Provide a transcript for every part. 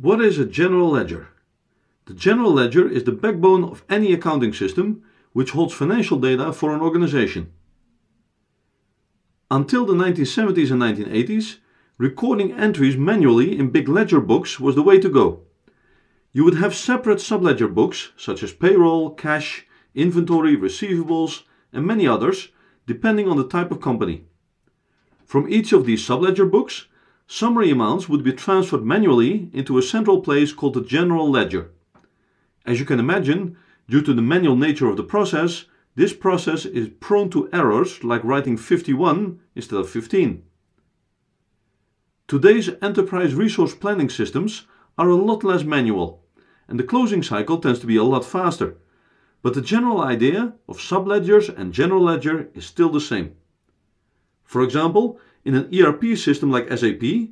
What is a general ledger? The general ledger is the backbone of any accounting system which holds financial data for an organization. Until the 1970s and 1980s, recording entries manually in big ledger books was the way to go. You would have separate subledger books such as payroll, cash, inventory, receivables, and many others, depending on the type of company. From each of these subledger books, summary amounts would be transferred manually into a central place called the general ledger. As you can imagine, due to the manual nature of the process, this process is prone to errors like writing 51 instead of 15. Today's enterprise resource planning systems are a lot less manual, and the closing cycle tends to be a lot faster. But the general idea of subledgers and general ledger is still the same. For example, in an ERP system like SAP,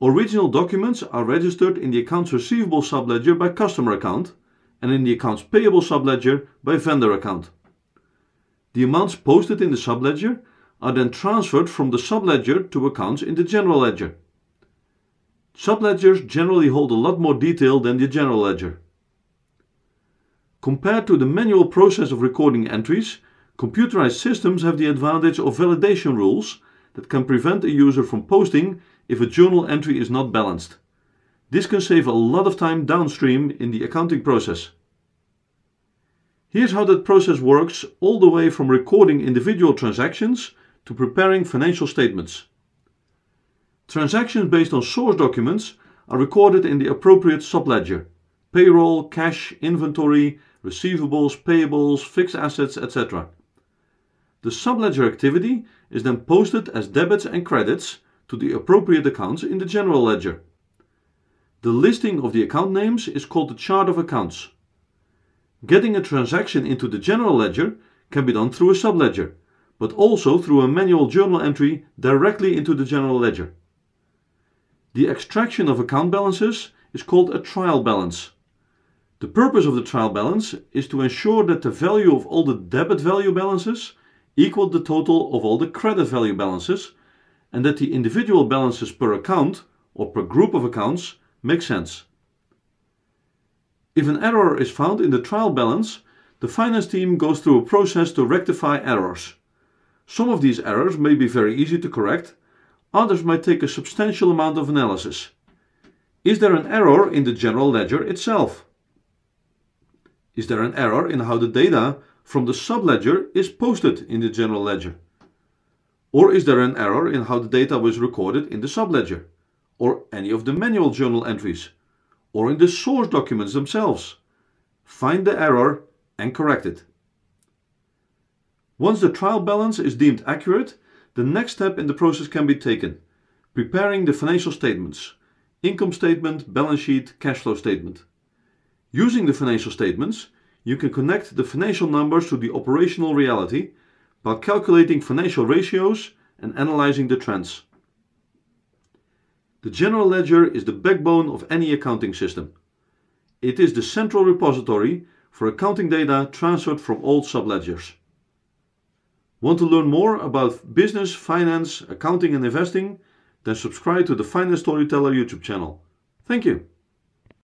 original documents are registered in the accounts receivable subledger by customer account and in the accounts payable subledger by vendor account. The amounts posted in the subledger are then transferred from the subledger to accounts in the general ledger. Subledgers generally hold a lot more detail than the general ledger. Compared to the manual process of recording entries, computerized systems have the advantage of validation rules that can prevent a user from posting if a journal entry is not balanced. This can save a lot of time downstream in the accounting process. Here's how that process works all the way from recording individual transactions to preparing financial statements. Transactions based on source documents are recorded in the appropriate subledger payroll, cash, inventory, receivables, payables, fixed assets, etc. The subledger activity is then posted as debits and credits to the appropriate accounts in the general ledger. The listing of the account names is called the chart of accounts. Getting a transaction into the general ledger can be done through a subledger, but also through a manual journal entry directly into the general ledger. The extraction of account balances is called a trial balance. The purpose of the trial balance is to ensure that the value of all the debit value balances equaled the total of all the credit value balances and that the individual balances per account or per group of accounts make sense. If an error is found in the trial balance, the finance team goes through a process to rectify errors. Some of these errors may be very easy to correct, others might take a substantial amount of analysis. Is there an error in the general ledger itself? Is there an error in how the data from the subledger is posted in the general ledger? Or is there an error in how the data was recorded in the subledger, or any of the manual journal entries, or in the source documents themselves? Find the error and correct it. Once the trial balance is deemed accurate, the next step in the process can be taken, preparing the financial statements, income statement, balance sheet, cash flow statement. Using the financial statements, you can connect the financial numbers to the operational reality by calculating financial ratios and analyzing the trends. The general ledger is the backbone of any accounting system. It is the central repository for accounting data transferred from old subledgers. Want to learn more about business, finance, accounting and investing? Then subscribe to the Finance Storyteller YouTube channel. Thank you.